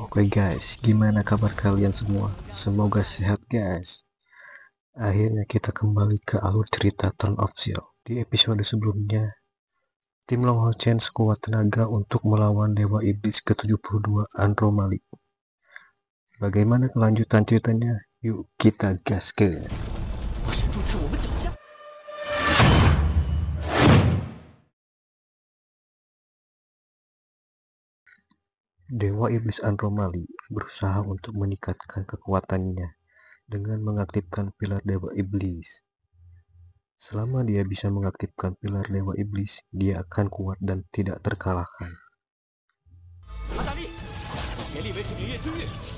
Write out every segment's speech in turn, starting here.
Oke okay guys, gimana kabar kalian semua? Semoga sehat guys. Akhirnya kita kembali ke alur cerita Turn of Seal. Di episode sebelumnya, tim Longhorn Chen sekuat tenaga untuk melawan Dewa Iblis ke-72 Andromali. Bagaimana kelanjutan ceritanya? Yuk kita gaskan. Dewa Iblis Andromali berusaha untuk meningkatkan kekuatannya dengan mengaktifkan pilar Dewa Iblis. Selama dia bisa mengaktifkan pilar Dewa Iblis, dia akan kuat dan tidak terkalahkan.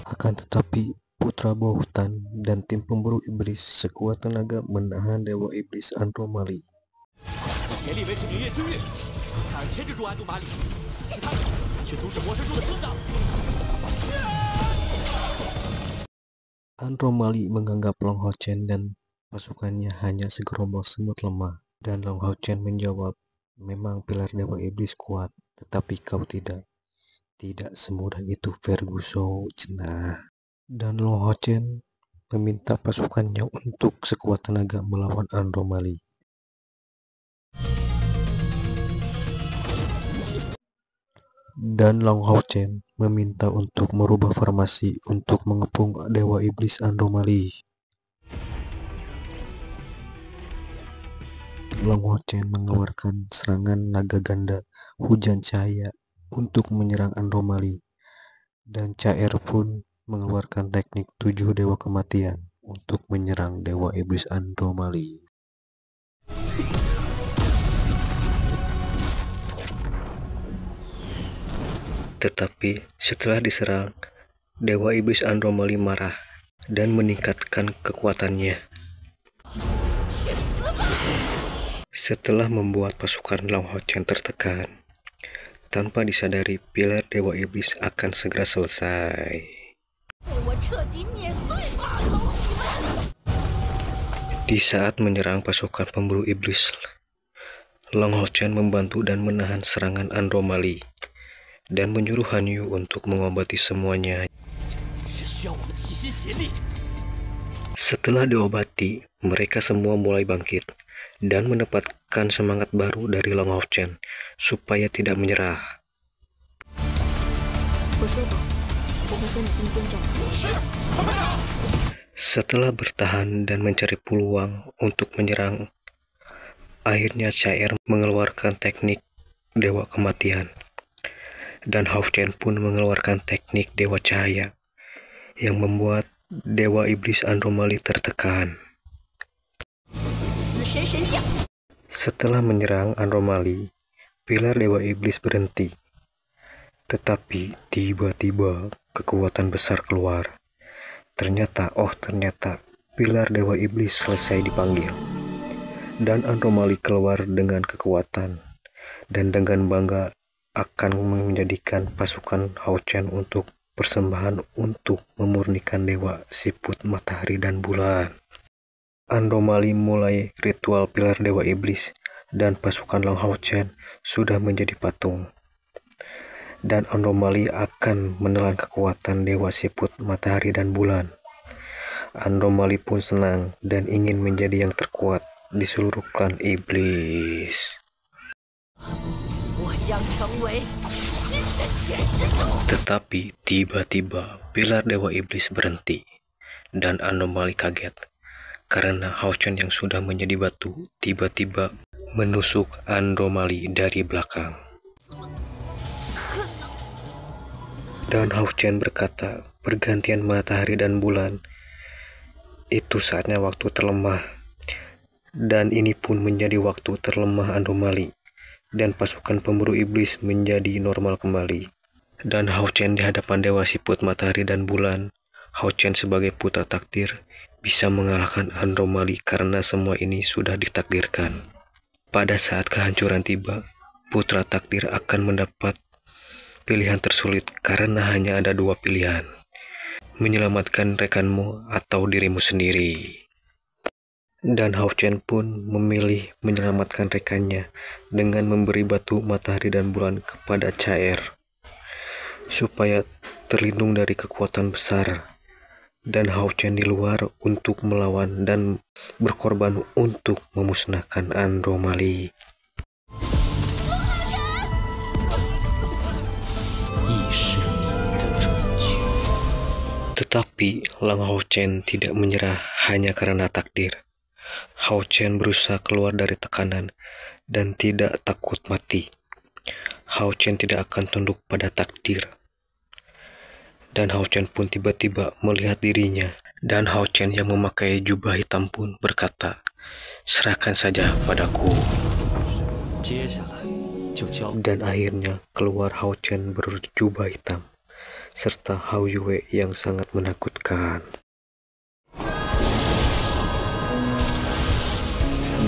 Akan tetapi, Putra Bohutan dan tim pemburu iblis sekuat tenaga menahan Dewa Iblis Andromali. Romali menganggap Long Ho Chen dan pasukannya hanya segerombol semut lemah, dan Long Ho Chen menjawab, memang pilar dewa iblis kuat, tetapi kau tidak. Tidak semudah itu Ferguson cenah. Dan Long Ho Chen meminta pasukannya untuk sekuat tenaga melawan Romali. dan Long Hao Chen meminta untuk merubah formasi untuk mengepung Dewa Iblis Andromali. Long Hao Chen mengeluarkan serangan naga ganda hujan cahaya untuk menyerang Andromali dan Cair pun mengeluarkan teknik tujuh dewa kematian untuk menyerang dewa iblis Andromali. Tetapi setelah diserang, Dewa Iblis Andromali marah dan meningkatkan kekuatannya. Setelah membuat pasukan Long Chen tertekan, tanpa disadari pilar Dewa Iblis akan segera selesai. Di saat menyerang pasukan pemburu iblis, Long Ho Chen membantu dan menahan serangan Andromali dan menyuruh Hanyu untuk mengobati semuanya. Setelah diobati, mereka semua mulai bangkit dan mendapatkan semangat baru dari Long of Chen supaya tidak menyerah. Setelah bertahan dan mencari peluang untuk menyerang, akhirnya Cair mengeluarkan teknik Dewa Kematian dan Hofchen pun mengeluarkan teknik Dewa Cahaya yang membuat Dewa Iblis Andromali tertekan. Setelah menyerang Andromali, pilar Dewa Iblis berhenti. Tetapi tiba-tiba kekuatan besar keluar. Ternyata, oh ternyata, pilar Dewa Iblis selesai dipanggil. Dan Andromali keluar dengan kekuatan dan dengan bangga akan menjadikan pasukan Hao Chen untuk persembahan untuk memurnikan dewa siput matahari dan bulan. Andomali mulai ritual pilar dewa iblis dan pasukan Long Hao Chen sudah menjadi patung. Dan Andomali akan menelan kekuatan dewa siput matahari dan bulan. Andomali pun senang dan ingin menjadi yang terkuat di seluruh klan iblis. Tetapi tiba-tiba pilar Dewa Iblis berhenti dan anomali kaget karena Haochen yang sudah menjadi batu tiba-tiba menusuk anomali dari belakang. Dan Haochen berkata, pergantian matahari dan bulan itu saatnya waktu terlemah dan ini pun menjadi waktu terlemah anomali dan pasukan pemburu iblis menjadi normal kembali. Dan Hao Chen di hadapan dewa siput matahari dan bulan, Hao Chen sebagai putra takdir bisa mengalahkan anomali karena semua ini sudah ditakdirkan. Pada saat kehancuran tiba, putra takdir akan mendapat pilihan tersulit karena hanya ada dua pilihan. Menyelamatkan rekanmu atau dirimu sendiri. Dan Hao Chen pun memilih menyelamatkan rekannya dengan memberi batu matahari dan bulan kepada Cair supaya terlindung dari kekuatan besar dan Hao Chen di luar untuk melawan dan berkorban untuk memusnahkan Andromali. Tetapi Lang Hao Chen tidak menyerah hanya karena takdir. Hao Chen berusaha keluar dari tekanan dan tidak takut mati. Hao Chen tidak akan tunduk pada takdir. Dan Hao Chen pun tiba-tiba melihat dirinya. Dan Hao Chen yang memakai jubah hitam pun berkata, Serahkan saja padaku. Dan akhirnya keluar Hao Chen berjubah hitam serta Hao Yue yang sangat menakutkan.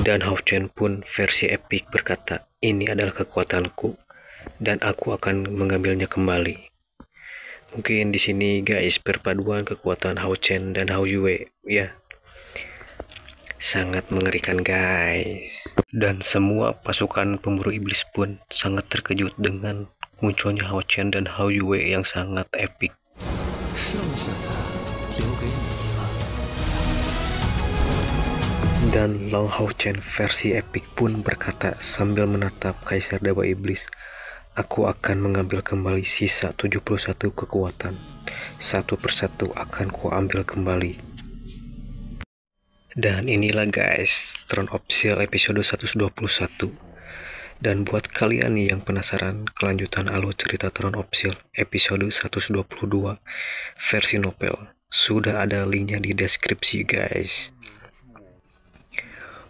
Dan Hao Chen pun versi epik berkata, ini adalah kekuatanku dan aku akan mengambilnya kembali. Mungkin di sini guys perpaduan kekuatan Hao Chen dan Hao Yue ya. Sangat mengerikan guys. Dan semua pasukan pemburu iblis pun sangat terkejut dengan munculnya Hao Chen dan Hao Yue yang sangat epik. 剩下的留给你。Dan Long Hao Chen versi epic pun berkata sambil menatap Kaisar Dewa Iblis, Aku akan mengambil kembali sisa 71 kekuatan. Satu persatu akan kuambil kembali. Dan inilah guys, Throne of Seal episode 121. Dan buat kalian yang penasaran kelanjutan alur cerita Throne of Seal episode 122 versi novel, sudah ada linknya di deskripsi guys.